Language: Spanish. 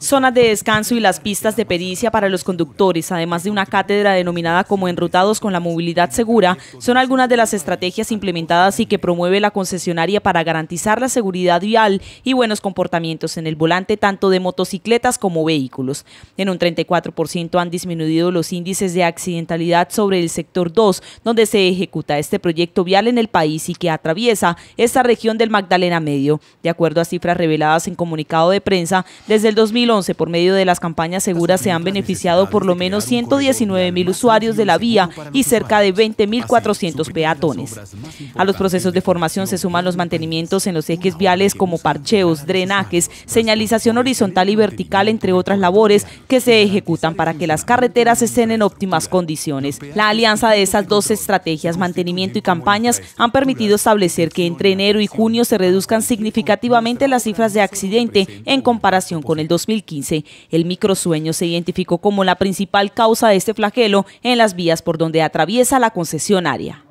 Zonas de descanso y las pistas de pericia para los conductores, además de una cátedra denominada como Enrutados con la Movilidad Segura, son algunas de las estrategias implementadas y que promueve la concesionaria para garantizar la seguridad vial y buenos comportamientos en el volante tanto de motocicletas como vehículos. En un 34% han disminuido los índices de accidentalidad sobre el sector 2, donde se ejecuta este proyecto vial en el país y que atraviesa esta región del Magdalena Medio. De acuerdo a cifras reveladas en comunicado de prensa, desde el 2. 2011, por medio de las campañas seguras, se han beneficiado por lo menos 119 mil usuarios de la vía y cerca de 20.400 peatones. A los procesos de formación se suman los mantenimientos en los ejes viales como parcheos, drenajes, señalización horizontal y este vertical, entre otras labores que se ejecutan para que las carreteras estén en óptimas condiciones. La alianza de esas dos estrategias, mantenimiento y campañas, han permitido establecer que entre enero y junio se reduzcan significativamente las cifras de accidente en comparación con el 2015, el microsueño se identificó como la principal causa de este flagelo en las vías por donde atraviesa la concesionaria.